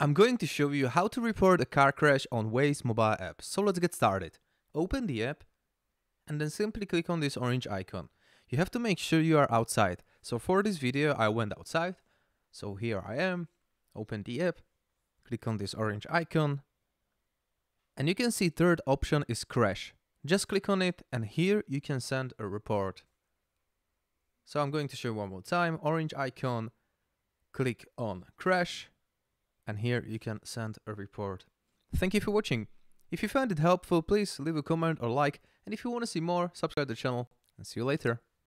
I'm going to show you how to report a car crash on Waze mobile app, so let's get started. Open the app and then simply click on this orange icon. You have to make sure you are outside. So for this video I went outside, so here I am, open the app, click on this orange icon and you can see third option is crash. Just click on it and here you can send a report. So I'm going to show one more time, orange icon, click on crash and here you can send a report. Thank you for watching. If you found it helpful, please leave a comment or like, and if you want to see more, subscribe to the channel, and see you later.